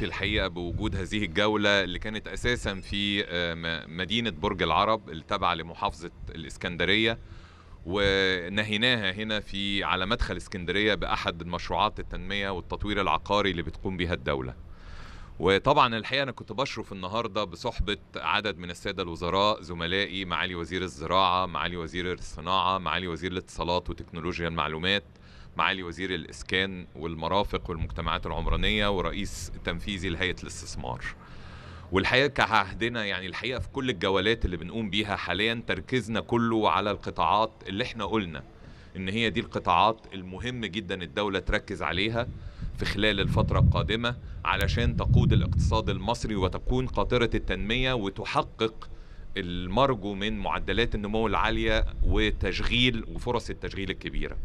في الحقيقه بوجود هذه الجوله اللي كانت اساسا في آه، مدينه برج العرب التابعه لمحافظه الاسكندريه ونهيناها هنا في على مدخل اسكندريه باحد مشروعات التنميه والتطوير العقاري اللي بتقوم بها الدوله. وطبعا الحقيقه انا كنت بشرف النهارده بصحبه عدد من الساده الوزراء زملائي معالي وزير الزراعه، معالي وزير الصناعه، معالي وزير الاتصالات وتكنولوجيا المعلومات، معالي وزير الإسكان والمرافق والمجتمعات العمرانية ورئيس تنفيذي لهيئة الاستثمار والحقيقه كعهدنا يعني الحقيقه في كل الجولات اللي بنقوم بيها حاليا تركيزنا كله على القطاعات اللي احنا قلنا ان هي دي القطاعات المهم جدا الدوله تركز عليها في خلال الفتره القادمه علشان تقود الاقتصاد المصري وتكون قاطره التنميه وتحقق المرجو من معدلات النمو العاليه وتشغيل وفرص التشغيل الكبيره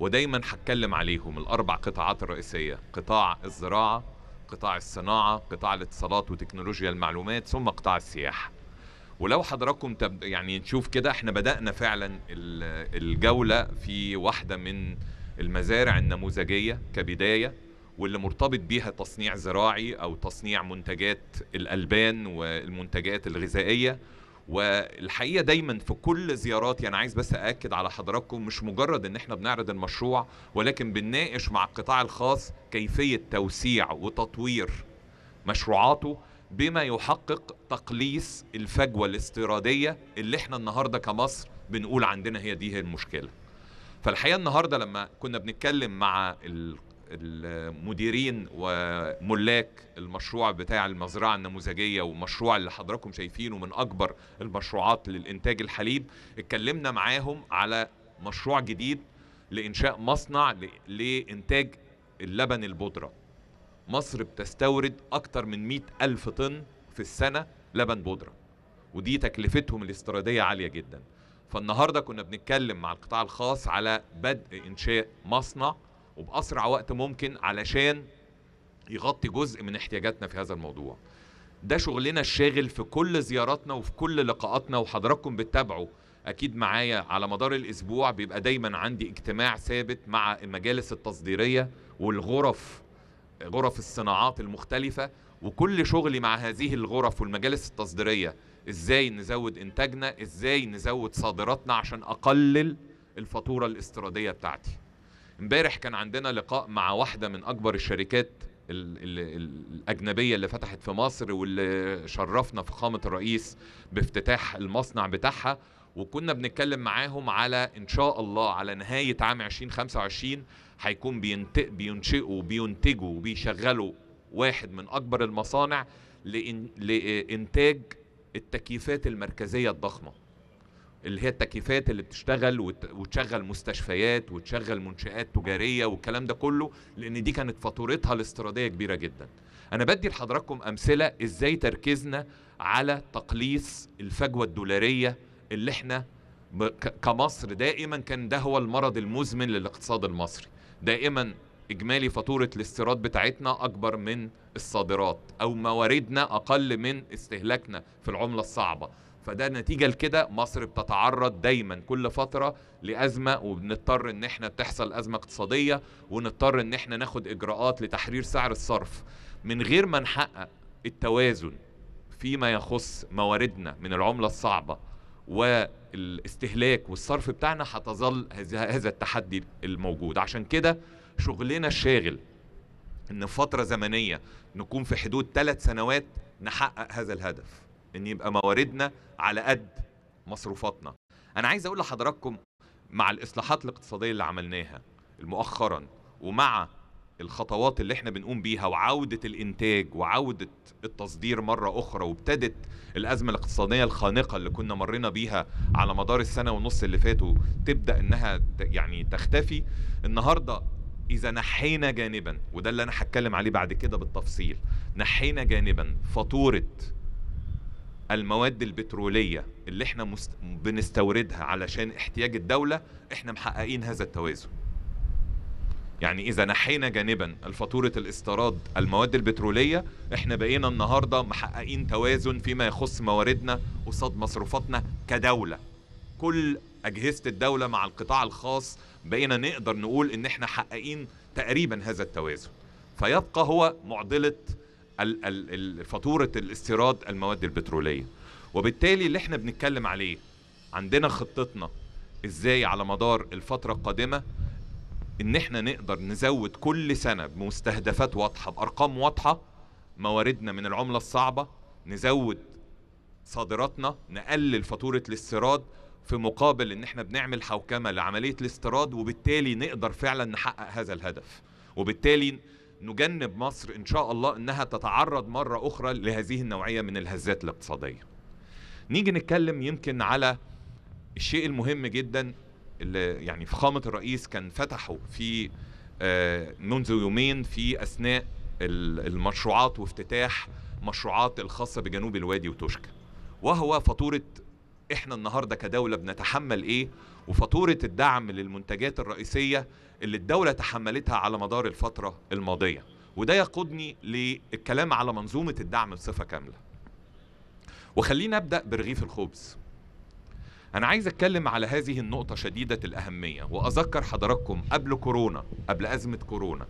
ودايما هتكلم عليهم الاربع قطاعات الرئيسيه قطاع الزراعه قطاع الصناعه قطاع الاتصالات وتكنولوجيا المعلومات ثم قطاع السياحه ولو حضراتكم يعني نشوف كده احنا بدأنا فعلا الجولة في واحدة من المزارع النموذجية كبداية واللي مرتبط بيها تصنيع زراعي أو تصنيع منتجات الألبان والمنتجات الغذائية والحقيقه دايما في كل زياراتي انا عايز بس ااكد على حضراتكم مش مجرد ان احنا بنعرض المشروع ولكن بنناقش مع القطاع الخاص كيفيه توسيع وتطوير مشروعاته بما يحقق تقليص الفجوه الاستيراديه اللي احنا النهارده كمصر بنقول عندنا هي دي هي المشكله فالحقيقه النهارده لما كنا بنتكلم مع المديرين وملاك المشروع بتاع المزرعة النموذجية والمشروع اللي حضراتكم شايفينه من أكبر المشروعات للإنتاج الحليب اتكلمنا معاهم على مشروع جديد لإنشاء مصنع لإنتاج اللبن البودرة مصر بتستورد أكتر من مئة ألف طن في السنة لبن بودرة ودي تكلفتهم الاستيرادية عالية جدا فالنهاردة كنا بنتكلم مع القطاع الخاص على بدء إنشاء مصنع وباسرع وقت ممكن علشان يغطي جزء من احتياجاتنا في هذا الموضوع ده شغلنا الشاغل في كل زياراتنا وفي كل لقاءاتنا وحضراتكم بتتابعوا اكيد معايا على مدار الاسبوع بيبقى دايما عندي اجتماع ثابت مع المجالس التصديريه والغرف غرف الصناعات المختلفه وكل شغلي مع هذه الغرف والمجالس التصديريه ازاي نزود انتاجنا ازاي نزود صادراتنا عشان اقلل الفاتوره الاستيراديه بتاعتي امبارح كان عندنا لقاء مع واحده من اكبر الشركات الـ الـ الاجنبيه اللي فتحت في مصر واللي شرفنا فخامه الرئيس بافتتاح المصنع بتاعها وكنا بنتكلم معاهم على ان شاء الله على نهايه عام 2025 هيكون بينشئوا بينتجوا وبيشغلوا واحد من اكبر المصانع لإن لانتاج التكييفات المركزيه الضخمه اللي هي التكييفات اللي بتشتغل وتشغل مستشفيات وتشغل منشآت تجارية والكلام ده كله لأن دي كانت فاتورتها الاستيرادية كبيرة جدا أنا بدي لحضراتكم أمثلة إزاي تركيزنا على تقليص الفجوة الدولارية اللي احنا كمصر دائما كان ده هو المرض المزمن للاقتصاد المصري دائما اجمالي فاتوره الاستيراد بتاعتنا اكبر من الصادرات او مواردنا اقل من استهلاكنا في العمله الصعبه فده نتيجة لكده مصر بتتعرض دايما كل فترة لأزمة وبنضطر إن احنا بتحصل أزمة اقتصادية ونضطر إن احنا ناخد إجراءات لتحرير سعر الصرف من غير ما نحقق التوازن فيما يخص مواردنا من العملة الصعبة والاستهلاك والصرف بتاعنا هتظل هذا التحدي الموجود عشان كده شغلنا الشاغل ان فترة زمنية نكون في حدود ثلاث سنوات نحقق هذا الهدف ان يبقى مواردنا على قد مصروفاتنا انا عايز اقول لحضراتكم مع الاصلاحات الاقتصاديه اللي عملناها مؤخرا ومع الخطوات اللي احنا بنقوم بيها وعودة الانتاج وعودة التصدير مرة اخرى وابتدت الازمة الاقتصادية الخانقة اللي كنا مرينا بيها على مدار السنة ونص اللي فاتوا تبدأ انها يعني تختفي النهاردة اذا نحينا جانبا وده اللي انا هتكلم عليه بعد كده بالتفصيل نحينا جانبا فاتورة المواد البترولية اللي احنا مست... بنستوردها علشان احتياج الدولة احنا محققين هذا التوازن يعني إذا نحينا جانبا الفاتورة الاستيراد المواد البترولية احنا بقينا النهاردة محققين توازن فيما يخص مواردنا قصاد مصروفاتنا كدولة كل أجهزة الدولة مع القطاع الخاص بقينا نقدر نقول إن احنا حققين تقريبا هذا التوازن فيبقى هو معضلة فاتوره الاستيراد المواد البتروليه وبالتالي اللي احنا بنتكلم عليه عندنا خطتنا ازاي على مدار الفتره القادمه ان احنا نقدر نزود كل سنه بمستهدفات واضحه بارقام واضحه مواردنا من العمله الصعبه نزود صادراتنا نقلل فاتوره الاستيراد في مقابل ان احنا بنعمل حوكمه لعمليه الاستيراد وبالتالي نقدر فعلا نحقق هذا الهدف وبالتالي نجنب مصر ان شاء الله انها تتعرض مره اخرى لهذه النوعيه من الهزات الاقتصاديه. نيجي نتكلم يمكن على الشيء المهم جدا اللي يعني فخامه الرئيس كان فتحه في آه، منذ يومين في اثناء المشروعات وافتتاح مشروعات الخاصه بجنوب الوادي وتوشكا وهو فاتوره احنا النهارده كدوله بنتحمل ايه وفاتورة الدعم للمنتجات الرئيسية اللي الدولة تحملتها على مدار الفترة الماضية وده يقودني للكلام على منظومة الدعم بصفة كاملة وخلينا أبدأ برغيف الخبز أنا عايز أتكلم على هذه النقطة شديدة الأهمية وأذكر حضراتكم قبل كورونا قبل أزمة كورونا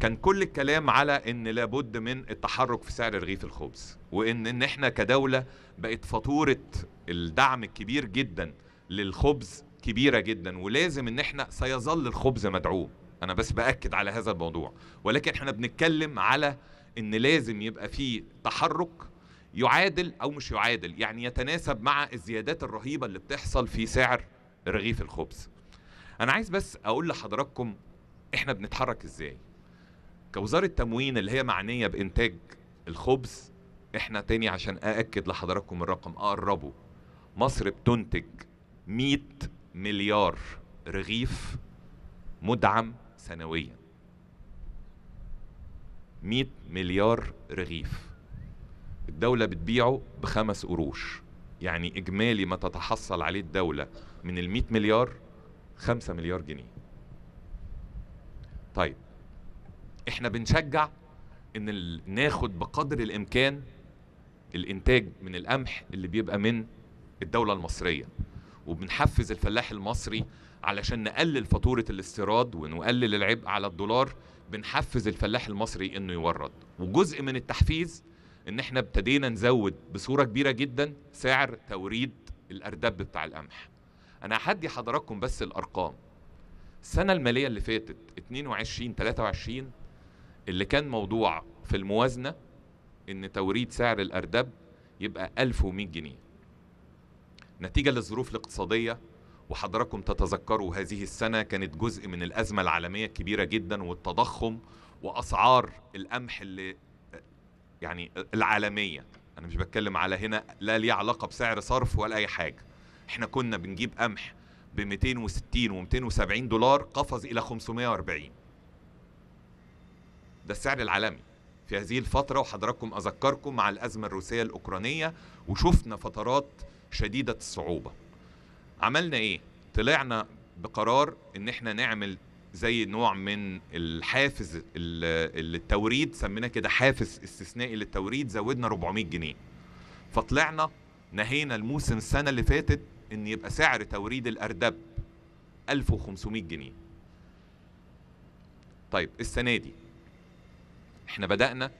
كان كل الكلام على ان لابد من التحرك في سعر رغيف الخبز وان ان احنا كدوله بقت فاتوره الدعم الكبير جدا للخبز كبيره جدا ولازم ان احنا سيظل الخبز مدعوم انا بس باكد على هذا الموضوع ولكن احنا بنتكلم على ان لازم يبقى في تحرك يعادل او مش يعادل يعني يتناسب مع الزيادات الرهيبه اللي بتحصل في سعر رغيف الخبز انا عايز بس اقول لحضراتكم احنا بنتحرك ازاي كوزاره التموين اللي هي معنيه بانتاج الخبز احنا تاني عشان ااكد لحضراتكم الرقم اقربه مصر بتنتج 100 مليار رغيف مدعم سنويا 100 مليار رغيف الدولة بتبيعه بخمس قروش يعني إجمالي ما تتحصل عليه الدولة من ال 100 مليار 5 مليار جنيه طيب احنا بنشجع ان ناخد بقدر الامكان الانتاج من القمح اللي بيبقى من الدولة المصرية وبنحفز الفلاح المصري علشان نقلل فاتورة الاستيراد ونقلل العبء على الدولار بنحفز الفلاح المصري انه يورد وجزء من التحفيز ان احنا ابتدينا نزود بصورة كبيرة جدا سعر توريد الاردب بتاع القمح انا هحدي حضراتكم بس الارقام السنة المالية اللي فاتت 22 23 اللي كان موضوع في الموازنة ان توريد سعر الاردب يبقى 1100 جنيه نتيجة للظروف الاقتصادية وحضراتكم تتذكروا هذه السنة كانت جزء من الأزمة العالمية الكبيرة جدا والتضخم وأسعار القمح اللي يعني العالمية أنا مش بتكلم على هنا لا ليه علاقة بسعر صرف ولا أي حاجة احنا كنا بنجيب قمح ب 260 و270 دولار قفز إلى 540 ده السعر العالمي في هذه الفترة وحضراتكم أذكركم مع الأزمة الروسية الأوكرانية وشفنا فترات شديده الصعوبه عملنا ايه طلعنا بقرار ان احنا نعمل زي نوع من الحافز التوريد سميناه كده حافز استثنائي للتوريد زودنا 400 جنيه فطلعنا نهينا الموسم السنه اللي فاتت ان يبقى سعر توريد الاردب 1500 جنيه طيب السنه دي احنا بدانا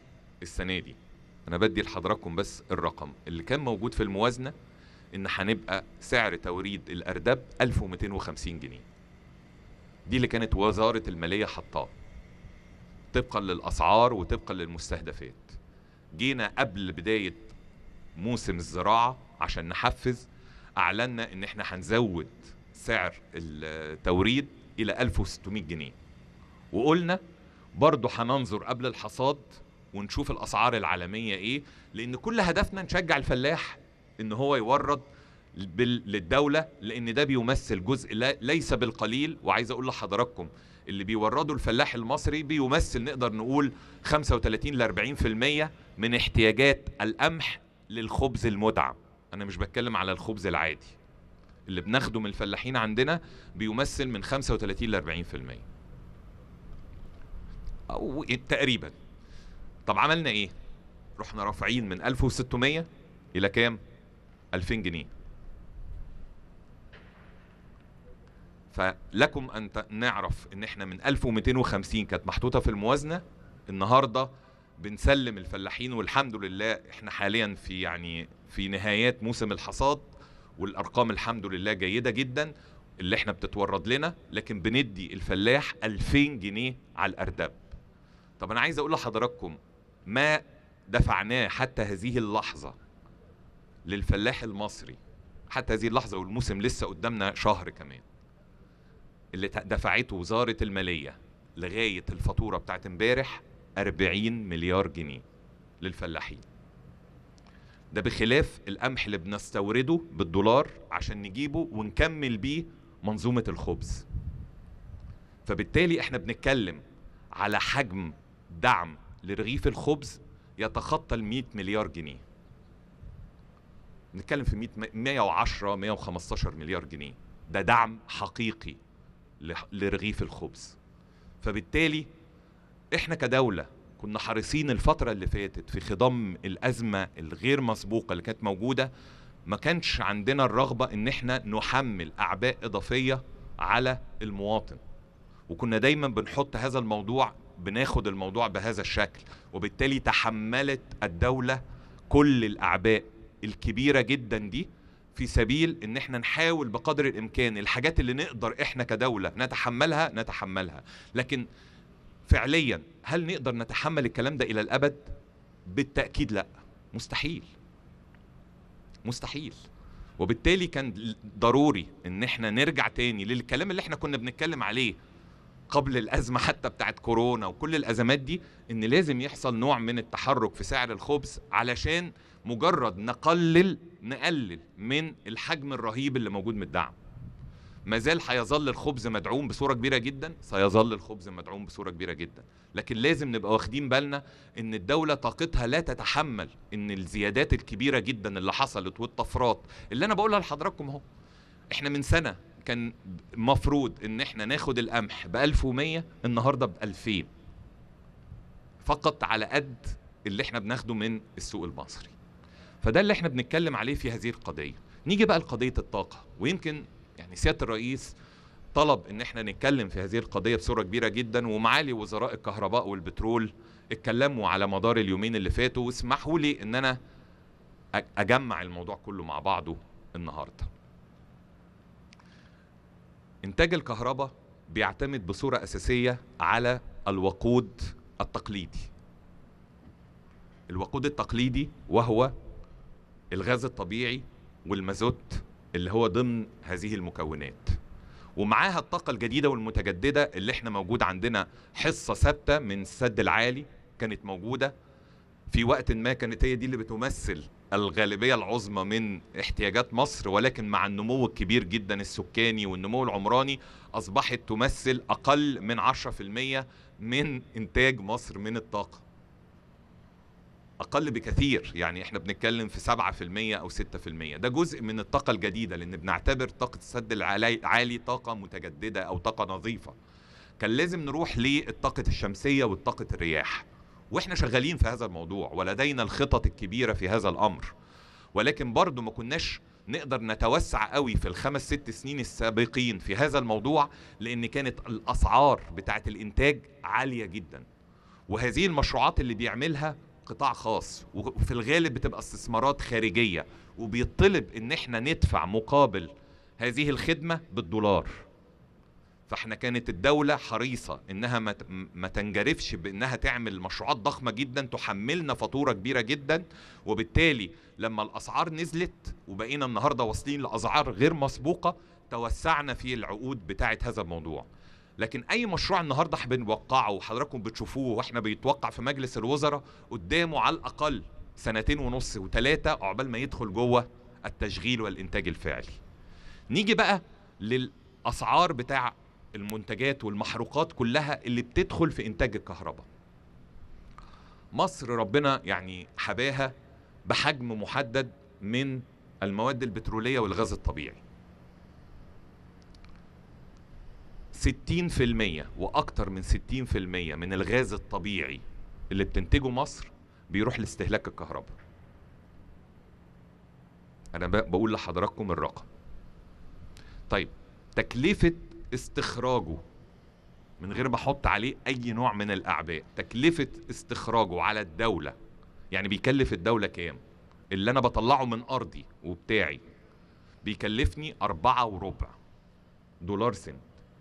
السنه دي انا بدي لحضراتكم بس الرقم اللي كان موجود في الموازنه ان هنبقى سعر توريد الارداب 1250 جنيه دي اللي كانت وزاره الماليه حطاه طبقا للاسعار وطبقا للمستهدفات جينا قبل بدايه موسم الزراعه عشان نحفز اعلنا ان احنا هنزود سعر التوريد الى 1600 جنيه وقلنا برضه هننظر قبل الحصاد ونشوف الاسعار العالميه ايه لان كل هدفنا نشجع الفلاح ان هو يورد للدوله لان ده بيمثل جزء ليس بالقليل وعايز اقول لحضراتكم اللي بيوردوا الفلاح المصري بيمثل نقدر نقول 35 ل 40% من احتياجات القمح للخبز المدعم انا مش بتكلم على الخبز العادي اللي بناخده من الفلاحين عندنا بيمثل من 35 ل 40% او إيه، تقريبا طب عملنا ايه رحنا رافعين من 1600 الى كام 2000 جنيه فلكم ان نعرف ان احنا من 1250 كانت محطوطه في الموازنه النهارده بنسلم الفلاحين والحمد لله احنا حاليا في يعني في نهايات موسم الحصاد والارقام الحمد لله جيده جدا اللي احنا بتتورد لنا لكن بندي الفلاح 2000 جنيه على الارداب طب انا عايز اقول لحضراتكم ما دفعناه حتى هذه اللحظه للفلاح المصري حتى هذه اللحظه والموسم لسه قدامنا شهر كمان اللي دفعته وزاره الماليه لغايه الفاتوره بتاعت امبارح 40 مليار جنيه للفلاحين ده بخلاف القمح اللي بنستورده بالدولار عشان نجيبه ونكمل بيه منظومه الخبز فبالتالي احنا بنتكلم على حجم دعم لرغيف الخبز يتخطى ال 100 مليار جنيه بنتكلم في 110 115 مليار جنيه ده دعم حقيقي لرغيف الخبز فبالتالي احنا كدوله كنا حريصين الفتره اللي فاتت في خضم الازمه الغير مسبوقه اللي كانت موجوده ما كانش عندنا الرغبه ان احنا نحمل اعباء اضافيه على المواطن وكنا دايما بنحط هذا الموضوع بناخد الموضوع بهذا الشكل وبالتالي تحملت الدوله كل الاعباء الكبيره جدا دي في سبيل ان احنا نحاول بقدر الامكان الحاجات اللي نقدر احنا كدوله نتحملها نتحملها لكن فعليا هل نقدر نتحمل الكلام ده الى الابد بالتاكيد لا مستحيل مستحيل وبالتالي كان ضروري ان احنا نرجع تاني للكلام اللي احنا كنا بنتكلم عليه قبل الازمه حتى بتاعت كورونا وكل الازمات دي ان لازم يحصل نوع من التحرك في سعر الخبز علشان مجرد نقلل نقلل من الحجم الرهيب اللي موجود من الدعم ما زال هيظل الخبز مدعوم بصوره كبيره جدا سيظل الخبز مدعوم بصوره كبيره جدا لكن لازم نبقى واخدين بالنا ان الدوله طاقتها لا تتحمل ان الزيادات الكبيره جدا اللي حصلت والطفرات اللي انا بقولها لحضراتكم اهو احنا من سنه كان المفروض ان احنا ناخد القمح ب 1100 النهارده ب 2000 فقط على قد اللي احنا بناخده من السوق المصري فده اللي احنا بنتكلم عليه في هذه القضيه نيجي بقى لقضيه الطاقه ويمكن يعني سياده الرئيس طلب ان احنا نتكلم في هذه القضيه بصوره كبيره جدا ومعالي وزراء الكهرباء والبترول اتكلموا على مدار اليومين اللي فاتوا واسمحوا لي ان انا اجمع الموضوع كله مع بعضه النهارده إنتاج الكهرباء بيعتمد بصورة أساسية على الوقود التقليدي الوقود التقليدي وهو الغاز الطبيعي والمازوت اللي هو ضمن هذه المكونات ومعاها الطاقة الجديدة والمتجددة اللي احنا موجود عندنا حصة ثابتة من السد العالي كانت موجودة في وقت ما كانت هي دي اللي بتمثل الغالبية العظمى من احتياجات مصر ولكن مع النمو الكبير جدا السكاني والنمو العمراني أصبحت تمثل أقل من 10% من إنتاج مصر من الطاقة أقل بكثير يعني إحنا بنتكلم في 7% أو 6% ده جزء من الطاقة الجديدة لأن بنعتبر طاقة السد العالي طاقة متجددة أو طاقة نظيفة كان لازم نروح للطاقة الشمسية والطاقة الرياح واحنا شغالين في هذا الموضوع ولدينا الخطط الكبيره في هذا الامر ولكن برضه ما كناش نقدر نتوسع قوي في الخمس ست سنين السابقين في هذا الموضوع لان كانت الاسعار بتاعه الانتاج عاليه جدا وهذه المشروعات اللي بيعملها قطاع خاص وفي الغالب بتبقى استثمارات خارجيه وبيطلب ان احنا ندفع مقابل هذه الخدمه بالدولار فاحنا كانت الدولة حريصة انها ما تنجرفش بانها تعمل مشروعات ضخمة جدا تحملنا فاتورة كبيرة جدا وبالتالي لما الاسعار نزلت وبقينا النهاردة واصلين لاسعار غير مسبوقة توسعنا في العقود بتاعة هذا الموضوع لكن اي مشروع النهارده بنوقعه وحضراتكم بتشوفوه واحنا بيتوقع في مجلس الوزراء قدامه على الاقل سنتين ونص وثلاثه عقبال ما يدخل جوه التشغيل والانتاج الفعلي. نيجي بقى للاسعار بتاع المنتجات والمحروقات كلها اللي بتدخل في انتاج الكهرباء مصر ربنا يعني حباها بحجم محدد من المواد البترولية والغاز الطبيعي 60% وأكتر من 60% من الغاز الطبيعي اللي بتنتجه مصر بيروح لاستهلاك الكهرباء أنا بقول لحضراتكم الرقم طيب تكلفة استخراجه من غير ما احط عليه اي نوع من الاعباء تكلفه استخراجه على الدوله يعني بيكلف الدوله كام اللي انا بطلعه من ارضي وبتاعي بيكلفني أربعة وربع دولار سنت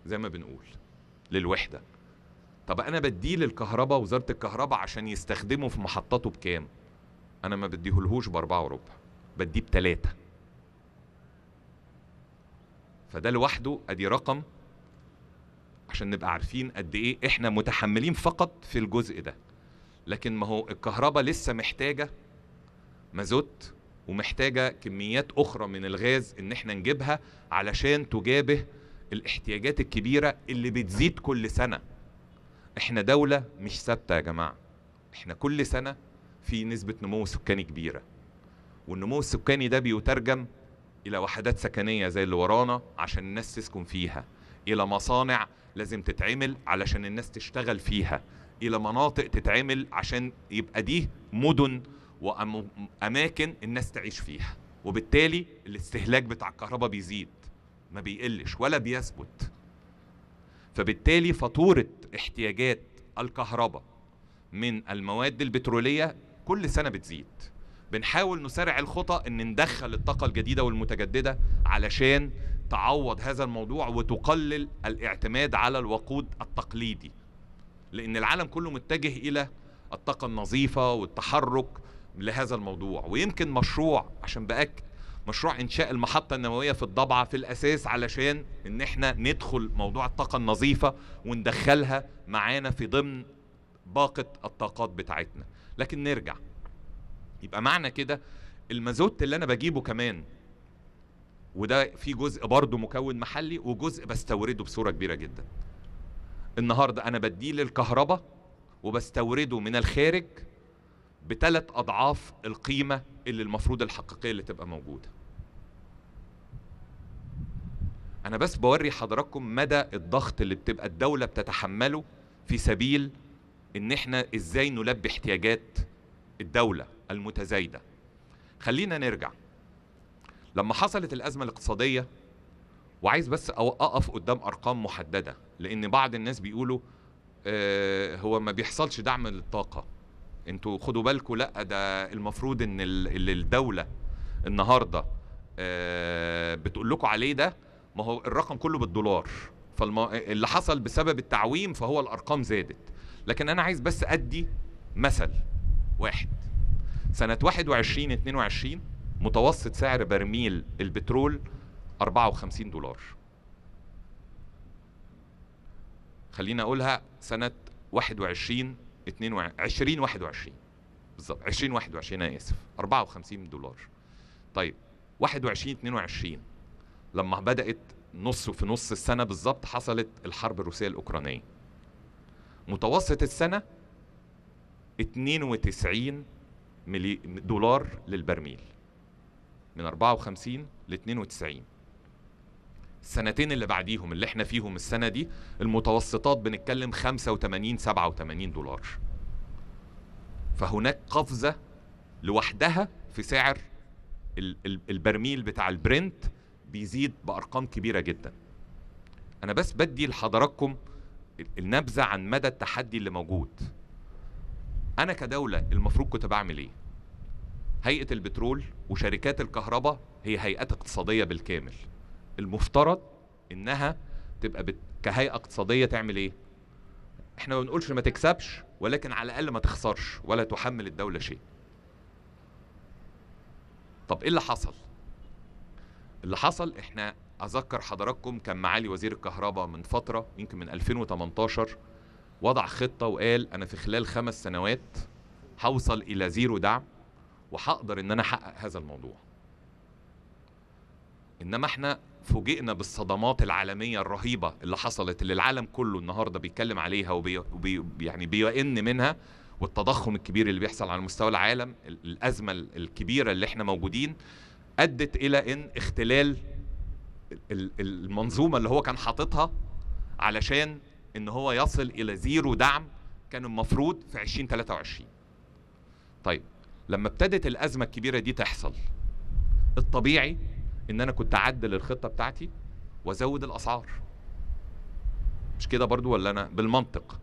زي ما بنقول للوحدة طب أنا بديه للكهرباء وزارة الكهرباء عشان يستخدمه في محطاته بكام أنا ما بديهولهوش بأربعة وربع بديه بتلاتة فده لوحده أدي رقم عشان نبقى عارفين قد ايه احنا متحملين فقط في الجزء ده لكن ما هو الكهرباء لسه محتاجه مازوت ومحتاجه كميات اخرى من الغاز ان احنا نجيبها علشان تجابه الاحتياجات الكبيره اللي بتزيد كل سنه احنا دوله مش ثابته يا جماعه احنا كل سنه في نسبه نمو سكاني كبيره والنمو السكاني ده بيترجم الى وحدات سكنيه زي اللي ورانا عشان الناس تسكن فيها الى مصانع لازم تتعمل علشان الناس تشتغل فيها الى مناطق تتعمل عشان يبقى دي مدن واماكن الناس تعيش فيها وبالتالي الاستهلاك بتاع الكهرباء بيزيد ما بيقلش ولا بيثبت فبالتالي فاتوره احتياجات الكهرباء من المواد البتروليه كل سنه بتزيد بنحاول نسارع الخطى ان ندخل الطاقه الجديده والمتجدده علشان تعوض هذا الموضوع وتقلل الاعتماد على الوقود التقليدي لأن العالم كله متجه إلى الطاقة النظيفة والتحرك لهذا الموضوع ويمكن مشروع عشان بأكد مشروع انشاء المحطه النوويه في الضبعه في الاساس علشان ان احنا ندخل موضوع الطاقه النظيفه وندخلها معانا في ضمن باقه الطاقات بتاعتنا لكن نرجع يبقى معنى كده المازوت اللي انا بجيبه كمان وده في جزء برضه مكون محلي وجزء بستورده بصوره كبيره جدا النهارده انا بديل الكهرباء وبستورده من الخارج بثلاث اضعاف القيمه اللي المفروض الحقيقيه اللي تبقى موجوده انا بس بوري حضراتكم مدى الضغط اللي بتبقى الدوله بتتحمله في سبيل ان احنا ازاي نلبي احتياجات الدوله المتزايده خلينا نرجع لما حصلت الازمه الاقتصاديه وعايز بس اقف قدام ارقام محدده لان بعض الناس بيقولوا آه، هو ما بيحصلش دعم للطاقه انتوا خدوا بالكم لا ده المفروض ان الدوله النهارده آه، بتقول لكم عليه ده ما هو الرقم كله بالدولار فاللي حصل بسبب التعويم فهو الارقام زادت لكن انا عايز بس ادي مثل واحد سنه 21 22 متوسط سعر برميل البترول 54 دولار خلينا اقولها سنه 21 22 21 بالظبط 2021 انا اسف 54 دولار طيب 21 22 لما بدات نص في نص السنه بالظبط حصلت الحرب الروسيه الاوكرانيه متوسط السنه 92 دولار للبرميل من 54 ل 92 السنتين اللي بعديهم اللي احنا فيهم السنه دي المتوسطات بنتكلم 85 87 دولار فهناك قفزه لوحدها في سعر البرميل بتاع البرنت بيزيد بارقام كبيره جدا انا بس بدي لحضراتكم النبذه عن مدى التحدي اللي موجود انا كدوله المفروض كنت بعمل ايه هيئه البترول وشركات الكهرباء هي هيئات اقتصاديه بالكامل المفترض انها تبقى بت... كهيئه اقتصاديه تعمل ايه احنا ما بنقولش ما تكسبش ولكن على الاقل ما تخسرش ولا تحمل الدوله شيء طب ايه اللي حصل اللي حصل احنا اذكر حضراتكم كان معالي وزير الكهرباء من فتره يمكن من 2018 وضع خطه وقال انا في خلال خمس سنوات هوصل الى زيرو دعم وهقدر ان انا احقق هذا الموضوع انما احنا فوجئنا بالصدمات العالميه الرهيبه اللي حصلت اللي العالم كله النهارده بيتكلم عليها وبي وبي يعني بيئن منها والتضخم الكبير اللي بيحصل على مستوى العالم الازمه الكبيره اللي احنا موجودين ادت الى ان اختلال المنظومه اللي هو كان حاططها علشان ان هو يصل الى زيرو دعم كان المفروض في 2023 طيب لما ابتدت الازمه الكبيره دي تحصل الطبيعي ان انا كنت اعدل الخطه بتاعتي وازود الاسعار مش كده برضو ولا انا بالمنطق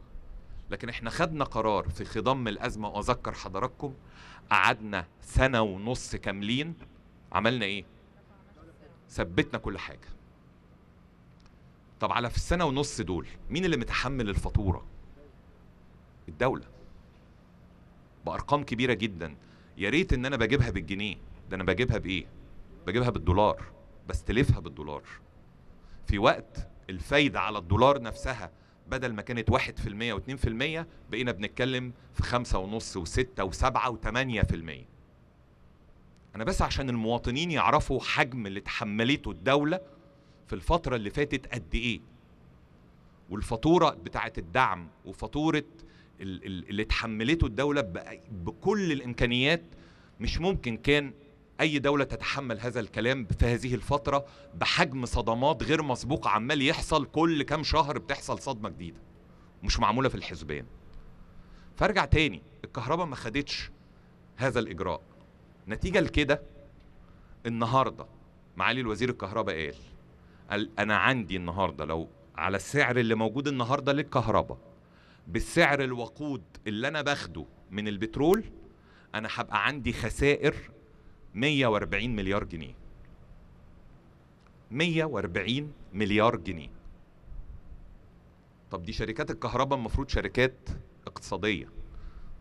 لكن احنا خدنا قرار في خضم الازمه واذكر حضراتكم قعدنا سنه ونص كاملين عملنا ايه ثبتنا كل حاجه طب على في السنه ونص دول مين اللي متحمل الفاتوره الدوله بارقام كبيره جدا يا ريت ان انا بجيبها بالجنيه ده انا بجيبها بايه بجيبها بالدولار بستلفها بالدولار في وقت الفايدة على الدولار نفسها بدل ما كانت 1% و2% بقينا بنتكلم في خمسة ونص و6 و7 و8% انا بس عشان المواطنين يعرفوا حجم اللي تحملته الدولة في الفترة اللي فاتت قد ايه والفاتورة بتاعت الدعم وفاتورة اللي تحملته الدولة بكل الإمكانيات مش ممكن كان أي دولة تتحمل هذا الكلام في هذه الفترة بحجم صدمات غير مسبوقة عمال يحصل كل كام شهر بتحصل صدمة جديدة مش معمولة في الحسبان فارجع تاني الكهرباء ما خدتش هذا الإجراء نتيجة لكده النهاردة معالي الوزير الكهرباء قال قال أنا عندي النهاردة لو على السعر اللي موجود النهاردة للكهرباء بسعر الوقود اللي انا باخده من البترول انا هبقى عندي خسائر 140 مليار جنيه 140 مليار جنيه طب دي شركات الكهرباء المفروض شركات اقتصاديه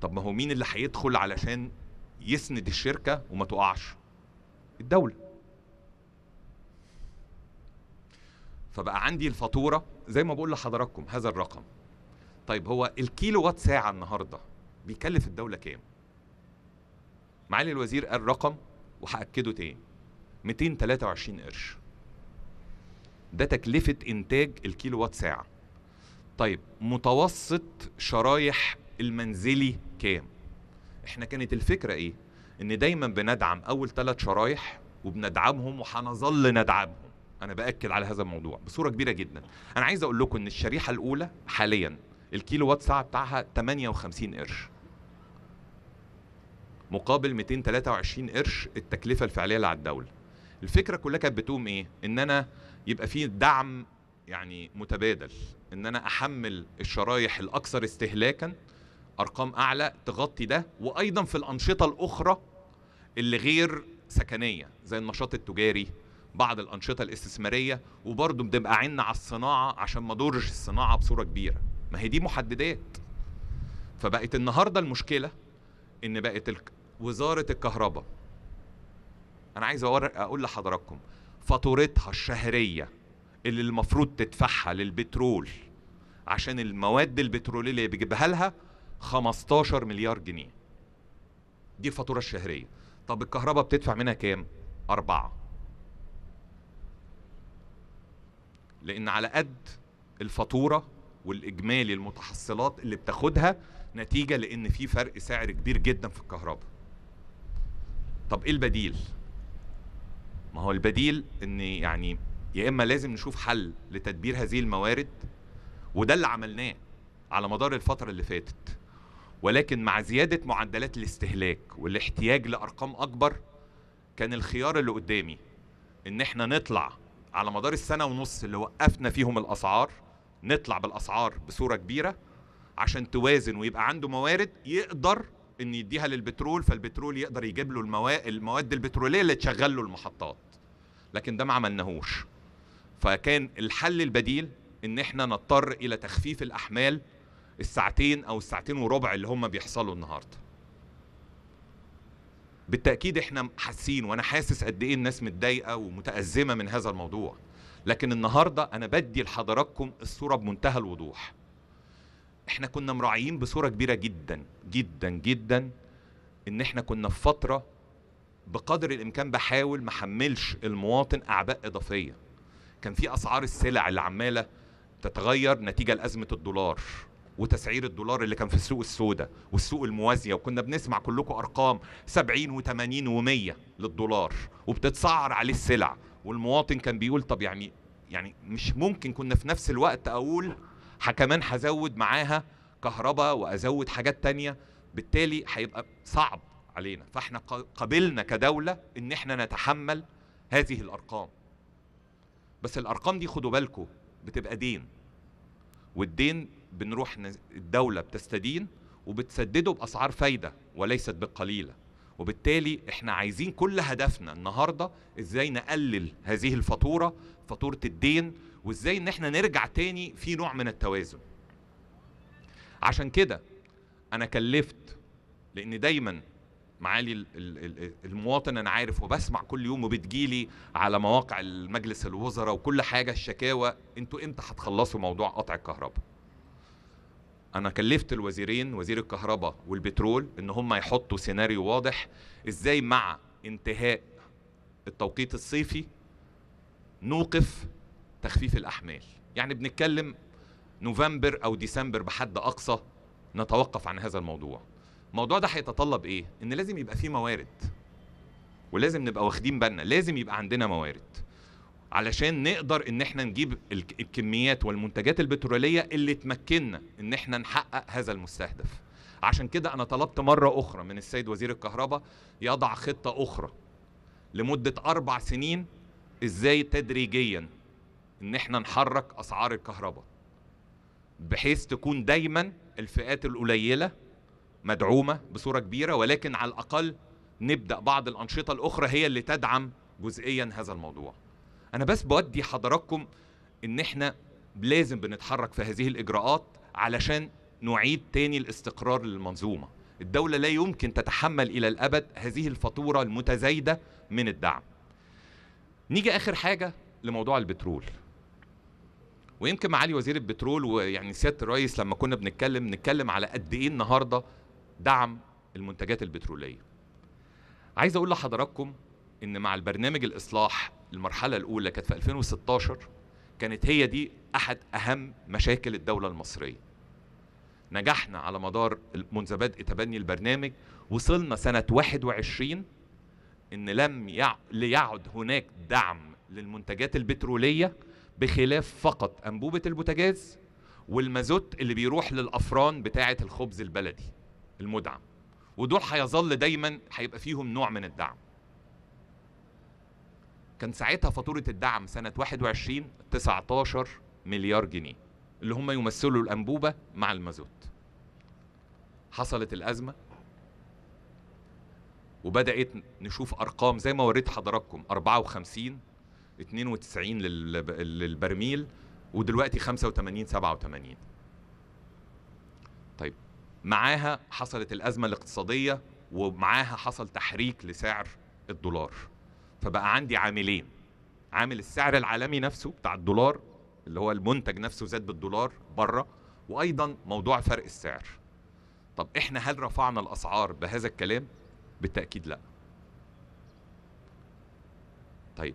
طب ما هو مين اللي هيدخل علشان يسند الشركه وما تقعش الدوله فبقى عندي الفاتوره زي ما بقول لحضراتكم هذا الرقم طيب هو الكيلو وات ساعه النهارده بيكلف الدوله كام معالي الوزير قال رقم وهاكده تاني 223 قرش ده تكلفه انتاج الكيلو وات ساعه طيب متوسط شرايح المنزلي كام احنا كانت الفكره ايه ان دايما بندعم اول ثلاث شرايح وبندعمهم وهنظل ندعمهم انا باكد على هذا الموضوع بصوره كبيره جدا انا عايز اقول لكم ان الشريحه الاولى حاليا الكيلو وات ساعه بتاعها 58 قرش مقابل 223 قرش التكلفه الفعليه اللي على الدوله الفكره كلها كانت بتقوم ايه ان انا يبقى في دعم يعني متبادل ان انا احمل الشرايح الاكثر استهلاكا ارقام اعلى تغطي ده وايضا في الانشطه الاخرى اللي غير سكنيه زي النشاط التجاري بعض الانشطه الاستثماريه وبرضه بنبقى عيننا على الصناعه عشان ما ضرش الصناعه بصوره كبيره ما هي دي محددات فبقت النهارده المشكله ان بقت وزاره الكهرباء انا عايز اقول لحضراتكم فاتورتها الشهريه اللي المفروض تدفعها للبترول عشان المواد البتروليه اللي بيجيبها لها 15 مليار جنيه دي الفاتوره الشهريه طب الكهرباء بتدفع منها كام أربعة لأن على قد الفاتورة والاجمالي المتحصلات اللي بتاخدها نتيجه لان في فرق سعر كبير جدا في الكهرباء طب ايه البديل ما هو البديل ان يعني يا اما لازم نشوف حل لتدبير هذه الموارد وده اللي عملناه على مدار الفتره اللي فاتت ولكن مع زياده معدلات الاستهلاك والاحتياج لارقام اكبر كان الخيار اللي قدامي ان احنا نطلع على مدار السنه ونص اللي وقفنا فيهم الاسعار نطلع بالاسعار بصوره كبيره عشان توازن ويبقى عنده موارد يقدر ان يديها للبترول فالبترول يقدر يجيب له المواد البتروليه اللي تشغل له المحطات لكن ده ما عملناهوش فكان الحل البديل ان احنا نضطر الى تخفيف الاحمال الساعتين او الساعتين وربع اللي هم بيحصلوا النهارده بالتاكيد احنا حاسين وانا حاسس قد ايه الناس متضايقه ومتازمه من هذا الموضوع لكن النهارده انا بدي لحضراتكم الصوره بمنتهى الوضوح احنا كنا مراعيين بصوره كبيره جدا جدا جدا ان احنا كنا في فتره بقدر الامكان بحاول ما المواطن اعباء اضافيه كان في اسعار السلع اللي عماله تتغير نتيجه لازمه الدولار وتسعير الدولار اللي كان في السوق السوداء والسوق الموازيه وكنا بنسمع كلكم ارقام 70 و80 و100 للدولار وبتتسعر عليه السلع والمواطن كان بيقول طب يعني يعني مش ممكن كنا في نفس الوقت اقول كمان هزود معاها كهرباء وازود حاجات تانية بالتالي هيبقى صعب علينا فاحنا قبلنا كدولة ان احنا نتحمل هذه الارقام بس الارقام دي خدوا بالكم بتبقى دين والدين بنروح الدولة بتستدين وبتسدده بأسعار فايدة وليست بقليلة وبالتالي احنا عايزين كل هدفنا النهارده ازاي نقلل هذه الفاتوره فاتوره الدين وازاي ان احنا نرجع تاني في نوع من التوازن عشان كده انا كلفت لان دايما معالي المواطن انا عارف وبسمع كل يوم وبتجيلي على مواقع المجلس الوزراء وكل حاجه الشكاوى انتوا امتى هتخلصوا موضوع قطع الكهرباء انا كلفت الوزيرين وزير الكهرباء والبترول ان هم يحطوا سيناريو واضح ازاي مع انتهاء التوقيت الصيفي نوقف تخفيف الاحمال يعني بنتكلم نوفمبر او ديسمبر بحد اقصى نتوقف عن هذا الموضوع الموضوع ده هيتطلب ايه ان لازم يبقى فيه موارد ولازم نبقى واخدين بالنا لازم يبقى عندنا موارد علشان نقدر ان احنا نجيب الكميات والمنتجات البتروليه اللي تمكننا ان احنا نحقق هذا المستهدف عشان كده انا طلبت مره اخرى من السيد وزير الكهرباء يضع خطه اخرى لمده اربع سنين ازاي تدريجيا ان احنا نحرك اسعار الكهرباء بحيث تكون دايما الفئات القليله مدعومه بصوره كبيره ولكن على الاقل نبدا بعض الانشطه الاخرى هي اللي تدعم جزئيا هذا الموضوع انا بس بودي حضراتكم ان احنا لازم بنتحرك في هذه الاجراءات علشان نعيد تاني الاستقرار للمنظومه الدوله لا يمكن تتحمل الى الابد هذه الفاتوره المتزايده من الدعم نيجي اخر حاجه لموضوع البترول ويمكن معالي وزير البترول ويعني سياده الرئيس لما كنا بنتكلم نتكلم على قد ايه النهارده دعم المنتجات البتروليه عايز اقول لحضراتكم ان مع البرنامج الاصلاح المرحله الاولى كانت في 2016 كانت هي دي احد اهم مشاكل الدوله المصريه نجحنا على مدار منذ بدء تبني البرنامج وصلنا سنه 21 ان لم يع... ليعد هناك دعم للمنتجات البتروليه بخلاف فقط انبوبه البوتاجاز والمازوت اللي بيروح للافران بتاعه الخبز البلدي المدعم ودول هيظل دايما هيبقى فيهم نوع من الدعم كان ساعتها فاتوره الدعم سنه 21 19 مليار جنيه اللي هم يمثلوا الانبوبه مع المازوت حصلت الازمه وبدات نشوف ارقام زي ما وريت حضراتكم 54 92 للبرميل ودلوقتي 85 87 طيب معاها حصلت الازمه الاقتصاديه ومعاها حصل تحريك لسعر الدولار فبقى عندي عاملين عامل السعر العالمي نفسه بتاع الدولار اللي هو المنتج نفسه زاد بالدولار بره وايضا موضوع فرق السعر طب احنا هل رفعنا الاسعار بهذا الكلام بالتاكيد لا طيب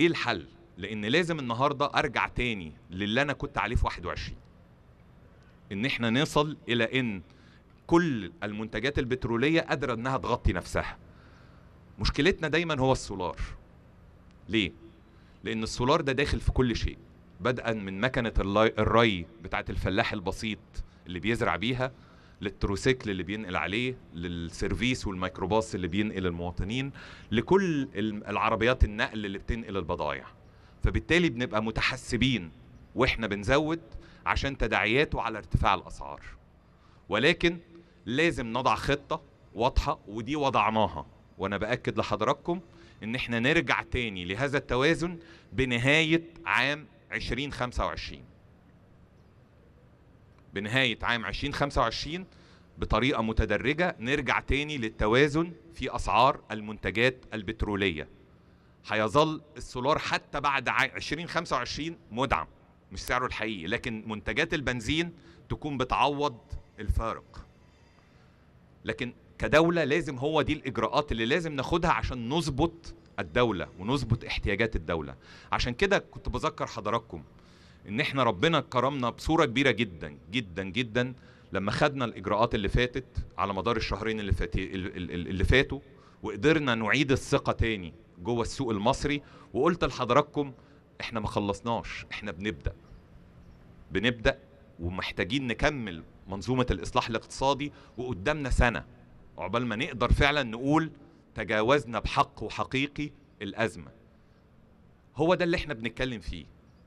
ايه الحل لان لازم النهارده ارجع تاني للي انا كنت عليه في 21 ان احنا نصل الى ان كل المنتجات البتروليه قادره انها تغطي نفسها مشكلتنا دايما هو السولار ليه لان السولار ده داخل في كل شيء بدءا من مكنه الري بتاعه الفلاح البسيط اللي بيزرع بيها للتروسيكل اللي بينقل عليه للسيرفيس والميكروباص اللي بينقل المواطنين لكل العربيات النقل اللي بتنقل البضائع فبالتالي بنبقى متحسبين واحنا بنزود عشان تداعياته على ارتفاع الاسعار ولكن لازم نضع خطه واضحه ودي وضعناها وانا باكد لحضراتكم ان احنا نرجع تاني لهذا التوازن بنهايه عام 2025 بنهايه عام 2025 بطريقه متدرجه نرجع تاني للتوازن في اسعار المنتجات البتروليه هيظل السولار حتى بعد 2025 مدعم مش سعره الحقيقي لكن منتجات البنزين تكون بتعوض الفارق لكن كدولة لازم هو دي الإجراءات اللي لازم ناخدها عشان نظبط الدولة ونظبط احتياجات الدولة عشان كده كنت بذكر حضراتكم ان احنا ربنا كرمنا بصورة كبيرة جدا جدا جدا لما خدنا الإجراءات اللي فاتت على مدار الشهرين اللي, فاتي اللي فاتوا وقدرنا نعيد الثقة تاني جوه السوق المصري وقلت لحضراتكم احنا ما خلصناش احنا بنبدأ بنبدأ ومحتاجين نكمل منظومة الإصلاح الاقتصادي وقدامنا سنة عقبال ما نقدر فعلا نقول تجاوزنا بحق وحقيقي الازمه هو ده اللي احنا بنتكلم فيه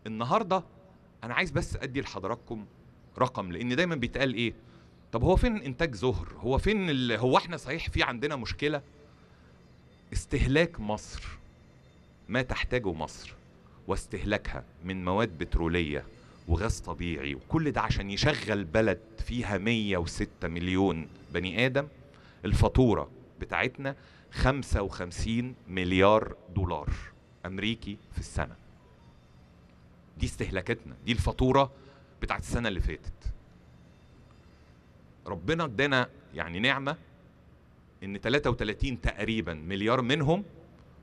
النهارده انا عايز بس ادي لحضراتكم رقم لان دايما بيتقال ايه طب هو فين انتاج زهر هو فين ال... هو احنا صحيح في عندنا مشكله استهلاك مصر ما تحتاجه مصر واستهلاكها من مواد بتروليه وغاز طبيعي وكل ده عشان يشغل بلد فيها 106 مليون بني ادم الفاتوره بتاعتنا 55 مليار دولار امريكي في السنه دي استهلاكتنا دي الفاتوره بتاعت السنه اللي فاتت ربنا ادانا يعني نعمه ان 33 تقريبا مليار منهم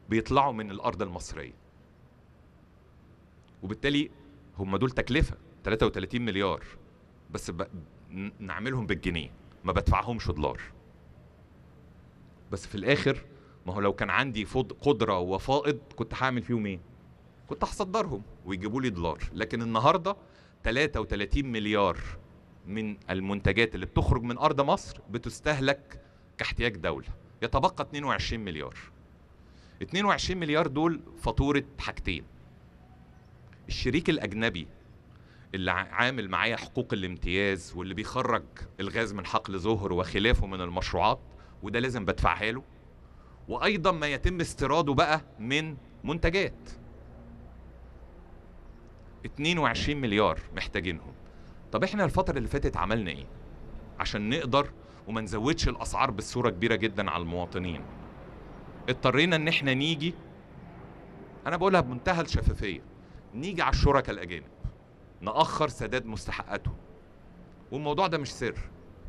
بيطلعوا من الارض المصريه وبالتالي هم دول تكلفه 33 مليار بس نعملهم بالجنيه ما بدفعهمش دولار بس في الاخر ما هو لو كان عندي قدره وفائض كنت هعمل فيهم ايه؟ كنت هصدرهم ويجيبوا لي دولار لكن النهارده 33 مليار من المنتجات اللي بتخرج من ارض مصر بتستهلك كاحتياج دوله يتبقى 22 مليار 22 مليار دول فاتوره حاجتين الشريك الاجنبي اللي عامل معايا حقوق الامتياز واللي بيخرج الغاز من حقل زهر وخلافه من المشروعات وده لازم بدفعها له وايضا ما يتم استيراده بقى من منتجات 22 مليار محتاجينهم طب احنا الفتره اللي فاتت عملنا ايه عشان نقدر وما نزودش الاسعار بالصوره كبيره جدا على المواطنين اضطرينا ان احنا نيجي انا بقولها بمنتهى الشفافيه نيجي على الشركاء الاجانب ناخر سداد مستحقاتهم والموضوع ده مش سر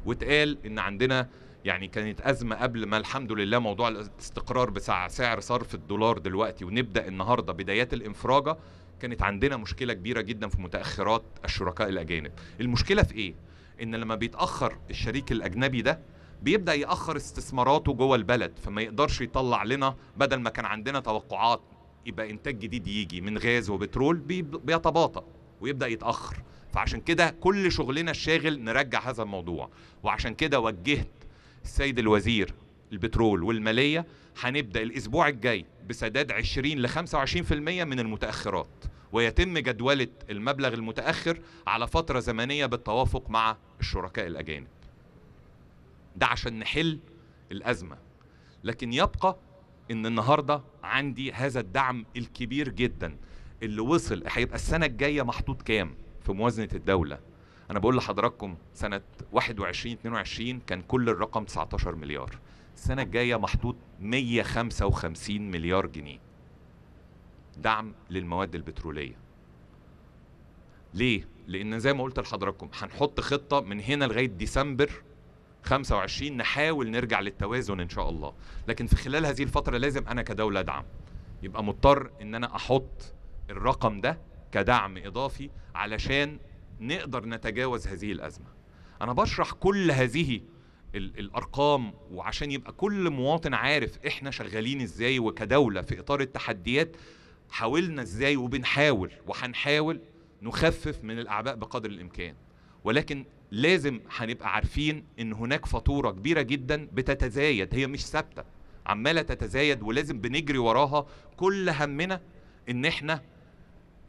واتقال ان عندنا يعني كانت أزمة قبل ما الحمد لله موضوع الاستقرار بتاع سعر صرف الدولار دلوقتي ونبدأ النهاردة بدايات الانفراجة كانت عندنا مشكلة كبيرة جدا في متأخرات الشركاء الأجانب المشكلة في إيه؟ إن لما بيتأخر الشريك الأجنبي ده بيبدا ياخر استثماراته جوه البلد فما يقدرش يطلع لنا بدل ما كان عندنا توقعات يبقى انتاج جديد يجي من غاز وبترول بيتباطا ويبدا يتاخر فعشان كده كل شغلنا الشاغل نرجع هذا الموضوع وعشان كده وجهت السيد الوزير البترول والماليه هنبدا الاسبوع الجاي بسداد 20 ل 25% من المتاخرات ويتم جدوله المبلغ المتاخر على فتره زمنيه بالتوافق مع الشركاء الاجانب ده عشان نحل الازمه لكن يبقى ان النهارده عندي هذا الدعم الكبير جدا اللي وصل هيبقى السنه الجايه محطوط كام في موازنه الدوله انا بقول لحضراتكم سنه 21 22 كان كل الرقم 19 مليار السنه الجايه محطوط 155 مليار جنيه دعم للمواد البتروليه ليه لان زي ما قلت لحضراتكم هنحط خطه من هنا لغايه ديسمبر 25 نحاول نرجع للتوازن ان شاء الله لكن في خلال هذه الفتره لازم انا كدوله ادعم يبقى مضطر ان انا احط الرقم ده كدعم اضافي علشان نقدر نتجاوز هذه الازمه انا بشرح كل هذه الارقام وعشان يبقى كل مواطن عارف احنا شغالين ازاي وكدوله في اطار التحديات حاولنا ازاي وبنحاول وهنحاول نخفف من الاعباء بقدر الامكان ولكن لازم هنبقى عارفين ان هناك فاتوره كبيره جدا بتتزايد هي مش ثابته عماله تتزايد ولازم بنجري وراها كل همنا ان احنا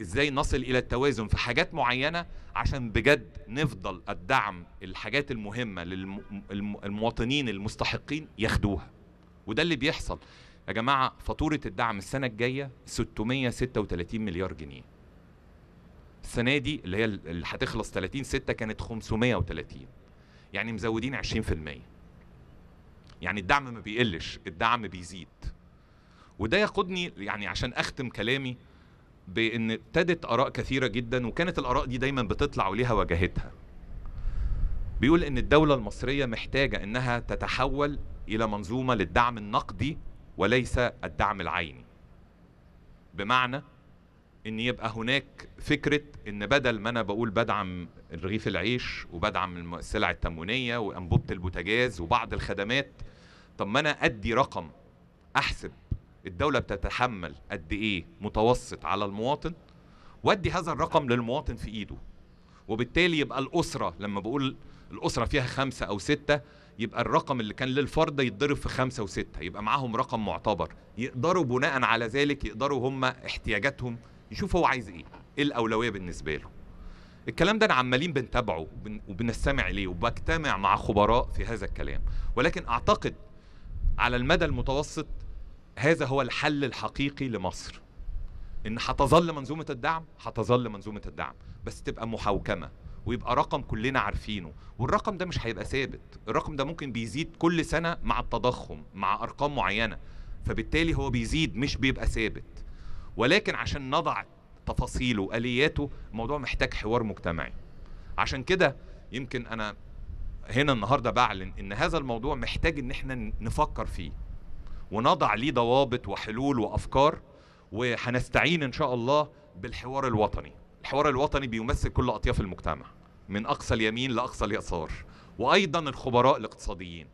ازاي نصل الى التوازن في حاجات معينه عشان بجد نفضل الدعم الحاجات المهمه للمواطنين المستحقين ياخدوها وده اللي بيحصل يا جماعه فاتوره الدعم السنه الجايه 636 مليار جنيه السنه دي اللي هي اللي هتخلص 30 6 كانت 530 يعني مزودين 20% يعني الدعم ما بيقلش الدعم بيزيد وده ياخدني يعني عشان اختم كلامي بان ابتدت اراء كثيره جدا وكانت الاراء دي دايما بتطلع وليها وجهتها بيقول ان الدوله المصريه محتاجه انها تتحول الى منظومه للدعم النقدي وليس الدعم العيني بمعنى ان يبقى هناك فكره ان بدل ما انا بقول بدعم رغيف العيش وبدعم السلع التموينيه وانبوبه البوتاجاز وبعض الخدمات طب ما انا ادي رقم احسب الدولة بتتحمل قد إيه متوسط على المواطن وأدي هذا الرقم للمواطن في إيده وبالتالي يبقى الأسرة لما بقول الأسرة فيها خمسة أو ستة يبقى الرقم اللي كان للفرد يتضرب في خمسة وستة يبقى معاهم رقم معتبر يقدروا بناء على ذلك يقدروا هم احتياجاتهم يشوفوا هو عايز ايه ايه الاولويه بالنسبه له الكلام ده انا عمالين بنتابعه وبنستمع اليه وبجتمع مع خبراء في هذا الكلام ولكن اعتقد على المدى المتوسط هذا هو الحل الحقيقي لمصر ان هتظل منظومه الدعم هتظل منظومه الدعم بس تبقى محوكمه ويبقى رقم كلنا عارفينه والرقم ده مش هيبقى ثابت الرقم ده ممكن بيزيد كل سنه مع التضخم مع ارقام معينه فبالتالي هو بيزيد مش بيبقى ثابت ولكن عشان نضع تفاصيله الياته الموضوع محتاج حوار مجتمعي عشان كده يمكن انا هنا النهارده بعلن ان هذا الموضوع محتاج ان احنا نفكر فيه ونضع ليه ضوابط وحلول وافكار وهنستعين ان شاء الله بالحوار الوطني الحوار الوطني بيمثل كل اطياف المجتمع من اقصى اليمين لاقصى اليسار وايضا الخبراء الاقتصاديين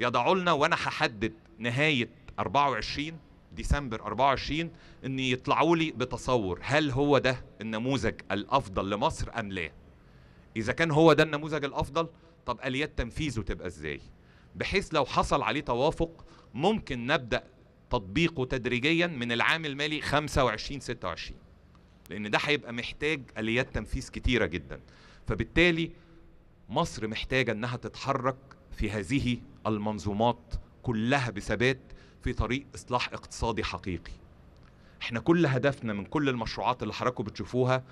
يضعوا لنا وانا هحدد نهايه 24 ديسمبر 24 ان يطلعوا لي بتصور هل هو ده النموذج الافضل لمصر ام لا اذا كان هو ده النموذج الافضل طب اليات تنفيذه تبقى ازاي بحيث لو حصل عليه توافق ممكن نبدأ تطبيقه تدريجيا من العام المالي 25 26 لأن ده هيبقى محتاج آليات تنفيذ كتيرة جدا فبالتالي مصر محتاجة أنها تتحرك في هذه المنظومات كلها بثبات في طريق إصلاح اقتصادي حقيقي احنا كل هدفنا من كل المشروعات اللي حضراتكم بتشوفوها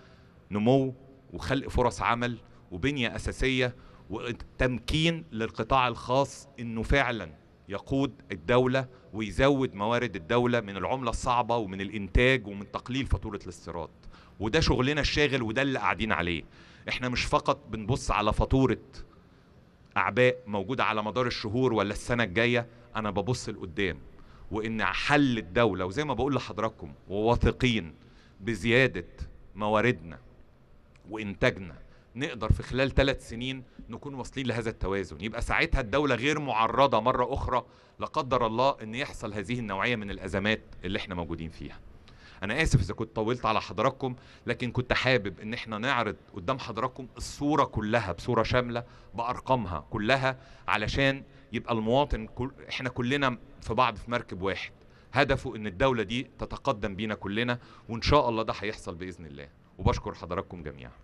نمو وخلق فرص عمل وبنية أساسية وتمكين للقطاع الخاص انه فعلا يقود الدولة ويزود موارد الدولة من العملة الصعبة ومن الإنتاج ومن تقليل فاتورة الاستيراد وده شغلنا الشاغل وده اللي قاعدين عليه احنا مش فقط بنبص على فاتورة أعباء موجودة على مدار الشهور ولا السنة الجاية أنا ببص لقدام وإن حل الدولة وزي ما بقول لحضراتكم وواثقين بزيادة مواردنا وإنتاجنا نقدر في خلال ثلاث سنين نكون واصلين لهذا التوازن يبقى ساعتها الدولة غير معرضة مرة أخرى لا قدر الله أن يحصل هذه النوعية من الأزمات اللي احنا موجودين فيها أنا آسف إذا كنت طولت على حضراتكم لكن كنت حابب أن احنا نعرض قدام حضراتكم الصورة كلها بصورة شاملة بأرقامها كلها علشان يبقى المواطن كل احنا كلنا في بعض في مركب واحد هدفه ان الدولة دي تتقدم بينا كلنا وان شاء الله ده هيحصل بإذن الله وبشكر حضراتكم جميعا